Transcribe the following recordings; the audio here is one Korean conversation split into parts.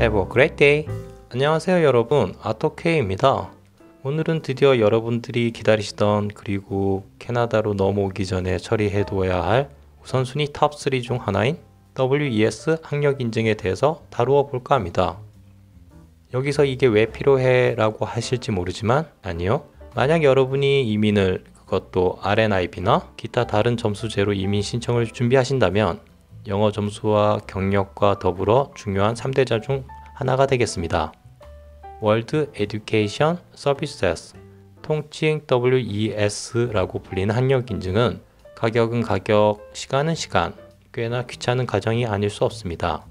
Have a great day! 안녕하세요 여러분 아토케입니다 오늘은 드디어 여러분들이 기다리시던 그리고 캐나다로 넘어오기 전에 처리해두어야할 우선순위 t o p 3중 하나인 WES 학력 인증에 대해서 다루어 볼까 합니다 여기서 이게 왜 필요해 라고 하실지 모르지만 아니요 만약 여러분이 이민을 그것도 RNIB나 기타 다른 점수제로 이민 신청을 준비하신다면 영어 점수와 경력과 더불어 중요한 3대자 중 하나가 되겠습니다. 월드 에듀케이션 서비스에스 통칭 WES라고 불리는 학력 인증은 가격은 가격, 시간은 시간, 꽤나 귀찮은 과정이 아닐 수 없습니다.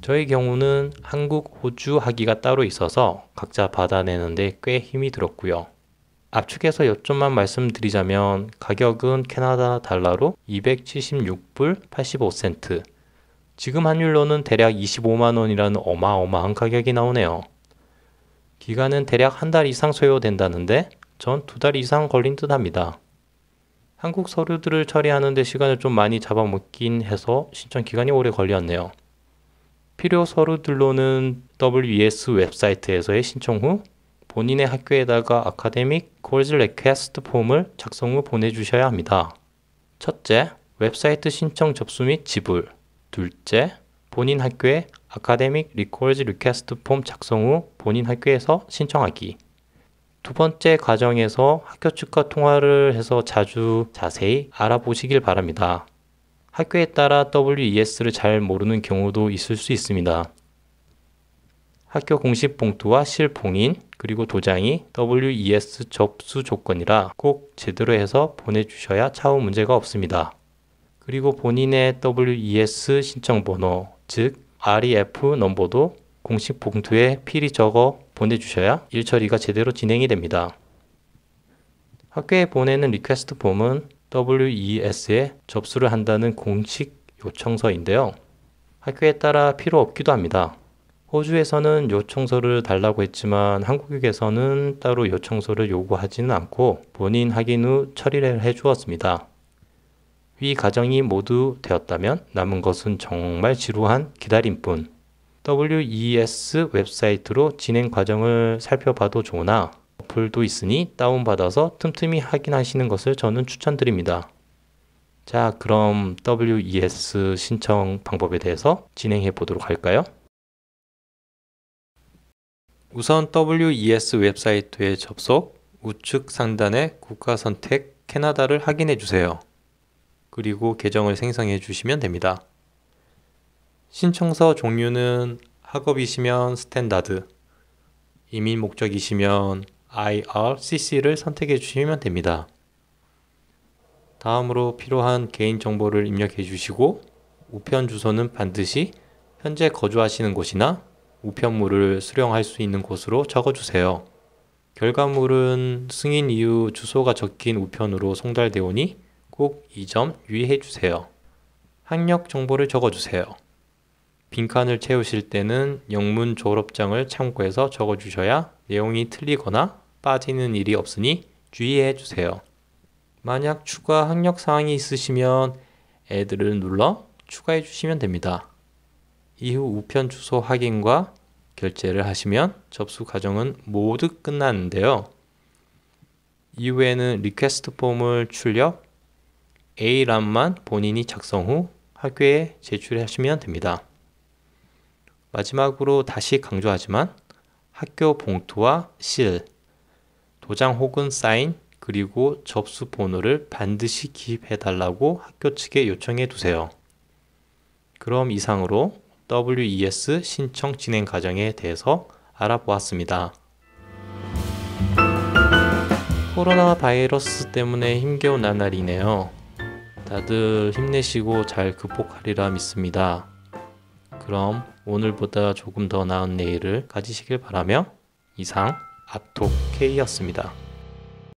저의 경우는 한국, 호주 학위가 따로 있어서 각자 받아내는데 꽤 힘이 들었고요. 압축해서 요점만 말씀드리자면 가격은 캐나다 달러로 276불 85센트, 지금 환율로는 대략 25만원이라는 어마어마한 가격이 나오네요. 기간은 대략 한 달 이상 소요된다는데 전 두 달 이상 걸린 듯 합니다. 한국 서류들을 처리하는데 시간을 좀 많이 잡아먹긴 해서 신청 기간이 오래 걸렸네요. 필요 서류들로는 WES 웹사이트에서의 신청 후 본인의 학교에다가 아카데믹 콜즈 레퀘스트 폼을 작성 후 보내주셔야 합니다. 첫째, 웹사이트 신청 접수 및 지불 둘째, 본인 학교에 아카데믹 리콜즈 리퀘스트 폼 작성 후 본인 학교에서 신청하기. 두 번째 과정에서 학교 측과 통화를 해서 자주 자세히 알아보시길 바랍니다. 학교에 따라 WES를 잘 모르는 경우도 있을 수 있습니다. 학교 공식 봉투와 실봉인 그리고 도장이 WES 접수 조건이라 꼭 제대로 해서 보내주셔야 차후 문제가 없습니다. 그리고 본인의 WES 신청 번호, 즉 REF 넘버도 공식 봉투에 필히 적어 보내주셔야 일 처리가 제대로 진행이 됩니다. 학교에 보내는 리퀘스트 폼은 WES에 접수를 한다는 공식 요청서인데요. 학교에 따라 필요 없기도 합니다. 호주에서는 요청서를 달라고 했지만 한국에서는 따로 요청서를 요구하지는 않고 본인 확인 후 처리를 해 주었습니다. 위 가정이 모두 되었다면 남은 것은 정말 지루한 기다림뿐. WES 웹사이트로 진행 과정을 살펴봐도 좋으나 어플도 있으니 다운받아서 틈틈이 확인하시는 것을 저는 추천드립니다. 자, 그럼 WES 신청 방법에 대해서 진행해 보도록 할까요? 우선 WES 웹사이트에 접속, 우측 상단에 국가 선택 캐나다를 확인해 주세요. 그리고 계정을 생성해 주시면 됩니다. 신청서 종류는 학업이시면 스탠다드, 이민 목적이시면 IRCC를 선택해 주시면 됩니다. 다음으로 필요한 개인정보를 입력해 주시고 우편 주소는 반드시 현재 거주하시는 곳이나 우편물을 수령할 수 있는 곳으로 적어주세요. 결과물은 승인 이후 주소가 적힌 우편으로 송달되오니 꼭이점 유의해 주세요. 학력 정보를 적어주세요. 빈칸을 채우실 때는 영문 졸업장을 참고해서 적어주셔야 내용이 틀리거나 빠지는 일이 없으니 주의해 주세요. 만약 추가 학력 사항이 있으시면 애들을 눌러 추가해 주시면 됩니다. 이후 우편 주소 확인과 결제를 하시면 접수 과정은 모두 끝났는데요. 이후에는 리퀘스트 폼을 출력, A란만 본인이 작성 후 학교에 제출하시면 됩니다. 마지막으로 다시 강조하지만 학교 봉투와 실, 도장 혹은 사인, 그리고 접수 번호를 반드시 기입해 달라고 학교 측에 요청해 두세요. 그럼 이상으로 WES 신청 진행 과정에 대해서 알아보았습니다. 코로나 바이러스 때문에 힘겨운 나날이네요. 다들 힘내시고 잘 극복하리라 믿습니다. 그럼 오늘보다 조금 더 나은 내일을 가지시길 바라며 이상 아토케였습니다